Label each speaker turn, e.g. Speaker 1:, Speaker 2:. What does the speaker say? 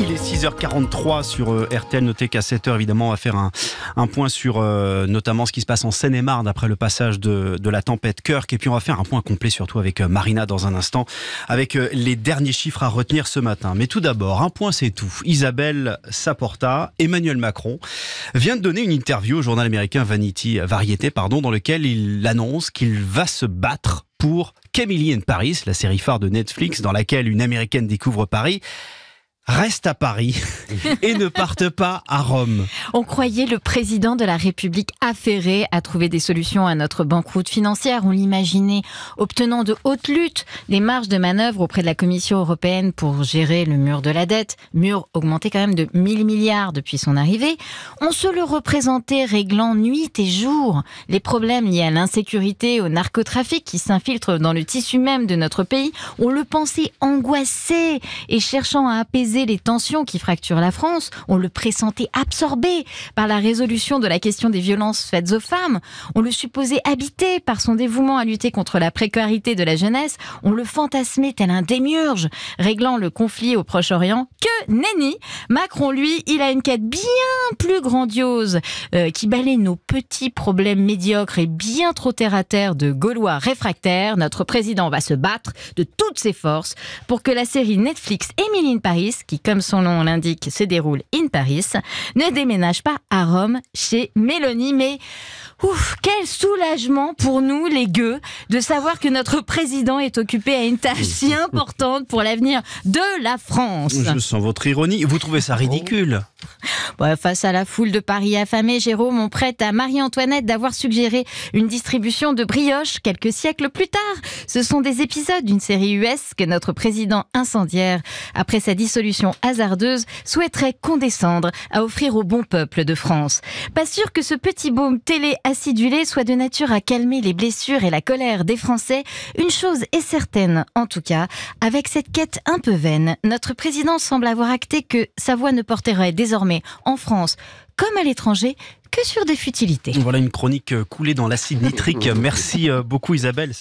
Speaker 1: Il est 6h43 sur euh, RTL. Noté qu'à 7h, évidemment, on va faire un, point sur euh, notamment ce qui se passe en Seine-et-Marne après le passage de, la tempête Kirk. Et puis, on va faire un point complet, surtout avec euh, Marina dans un instant, avec les derniers chiffres à retenir ce matin. Mais tout d'abord, un point, c'est tout. Isabelle Saporta, Emmanuel Macron, vient de donner une interview au journal américain Vanity, Variété, pardon, dans lequel il annonce qu'il va se battre pour Camille Paris, la série phare de Netflix dans laquelle une américaine découvre Paris. « Reste à Paris et ne parte pas à Rome.
Speaker 2: On croyait le président de la République affairé à trouver des solutions à notre banqueroute financière. On l'imaginait obtenant de hautes luttes des marges de manœuvre auprès de la Commission européenne pour gérer le mur de la dette, mur augmenté quand même de 1000 milliards depuis son arrivée. On se le représentait réglant nuit et jour les problèmes liés à l'insécurité, au narcotrafic qui s'infiltre dans le tissu même de notre pays. On le pensait angoissé et cherchant à apaiser les tensions qui fracturent la France. On le pressentait absorbé par la résolution de la question des violences faites aux femmes. On le supposait habité par son dévouement à lutter contre la précarité de la jeunesse. On le fantasmait tel un démiurge, réglant le conflit au Proche-Orient. Que nenni Macron, lui, il a une quête bien plus grandiose euh, qui balaye nos petits problèmes médiocres et bien trop terre-à-terre de Gaulois réfractaires. Notre président va se battre de toutes ses forces pour que la série Netflix Émilie Paris qui, comme son nom l'indique, se déroule in Paris, ne déménage pas à Rome chez Mélanie, mais Ouf, quel soulagement pour nous, les gueux, de savoir que notre président est occupé à une tâche si importante pour l'avenir de la France. Je sens
Speaker 1: votre ironie. Vous trouvez ça ridicule oh.
Speaker 2: bah, Face à la foule de Paris affamée, Jérôme, on prête à Marie-Antoinette d'avoir suggéré une distribution de brioches quelques siècles plus tard. Ce sont des épisodes d'une série US que notre président incendiaire, après sa dissolution hasardeuse, souhaiterait condescendre à offrir au bon peuple de France. Pas sûr que ce petit baume télé Acidulé, soit de nature à calmer les blessures et la colère des Français, une chose est certaine, en tout cas, avec cette quête un peu vaine, notre président semble avoir acté que sa voix ne porterait désormais en France comme à l'étranger que sur des futilités.
Speaker 1: Voilà une chronique euh, coulée dans l'acide nitrique. Merci euh, beaucoup Isabelle.